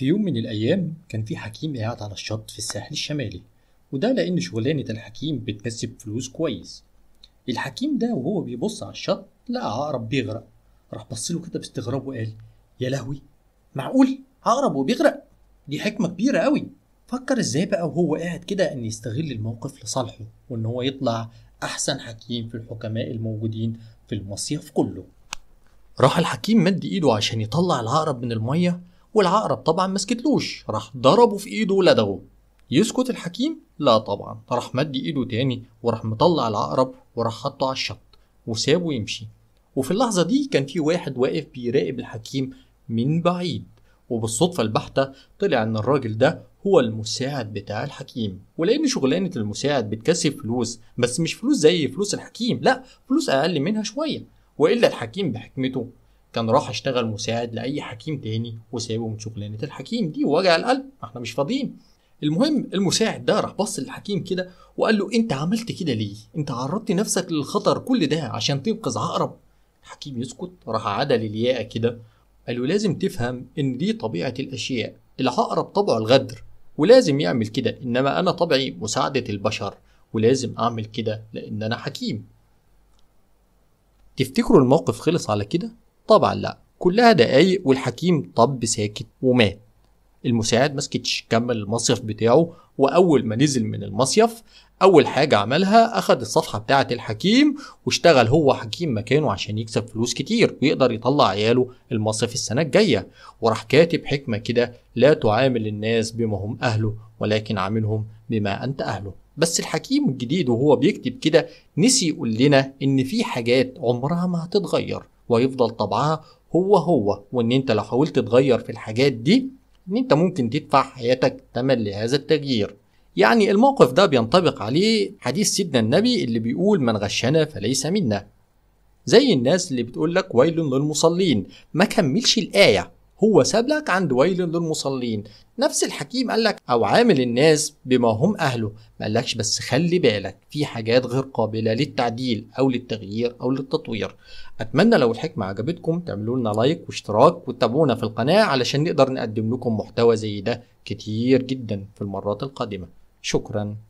في يوم من الأيام كان في حكيم قاعد على الشط في الساحل الشمالي وده لأن شغلانة الحكيم بتكسب فلوس كويس الحكيم ده وهو بيبص على الشط لقى عقرب بيغرق راح بصله كده باستغراب وقال يا لهوي معقول عقرب وبيغرق دي حكمة كبيرة قوي فكر ازاي بقى وهو قاعد كده ان يستغل الموقف لصالحه وان هو يطلع احسن حكيم في الحكماء الموجودين في المصيف كله راح الحكيم مد ايده عشان يطلع العقرب من الميه والعقرب طبعا ما سكتلوش راح ضربه في ايده ولدغه يسكت الحكيم لا طبعا راح مد ايده تاني وراح مطلع العقرب وراح حطه على الشط وسابه يمشي وفي اللحظة دي كان في واحد واقف بيراقب الحكيم من بعيد وبالصدفة البحتة طلع إن الراجل ده هو المساعد بتاع الحكيم ولأن شغلانة المساعد بتكسب فلوس بس مش فلوس زي فلوس الحكيم لا فلوس أقل منها شوية وإلا الحكيم بحكمته كان راح اشتغل مساعد لاي حكيم تاني وسابه من شغلانه الحكيم دي وجع القلب ما احنا مش فاضيين المهم المساعد ده راح بص للحكيم كده وقال له انت عملت كده ليه انت عرضت نفسك للخطر كل ده عشان تنقذ عقرب الحكيم يسكت راح عاد للياقه كده قال له لازم تفهم ان دي طبيعه الاشياء العقرب طبعه الغدر ولازم يعمل كده انما انا طبعي مساعده البشر ولازم اعمل كده لان انا حكيم تفتكروا الموقف خلص على كده طبعا لا كلها دقايق والحكيم طب ساكت ومات المساعد مسكتش كمل المصيف بتاعه وأول ما نزل من المصيف أول حاجة عملها أخد الصفحة بتاعة الحكيم واشتغل هو حكيم مكانه عشان يكسب فلوس كتير ويقدر يطلع عياله المصيف السنة الجاية وراح كاتب حكمة كده لا تعامل الناس بما هم أهله ولكن عاملهم بما أنت أهله بس الحكيم الجديد وهو بيكتب كده نسي يقول لنا إن في حاجات عمرها ما هتتغير ويفضل طبعها هو هو وان انت لو حاولت تغير في الحاجات دي ان انت ممكن تدفع حياتك ثمن لهذا التغيير يعني الموقف ده بينطبق عليه حديث سيدنا النبي اللي بيقول من غشنا فليس منا زي الناس اللي بتقول لك ويل للمصلين ما كملش الآية هو ساب لك عند ويل للمصلين نفس الحكيم قال لك او عامل الناس بما هم اهله ما قالكش بس خلي بالك في حاجات غير قابله للتعديل او للتغيير او للتطوير اتمنى لو الحكمه عجبتكم تعملوا لنا لايك واشتراك وتتابعونا في القناه علشان نقدر نقدم لكم محتوى زي ده كتير جدا في المرات القادمه شكرا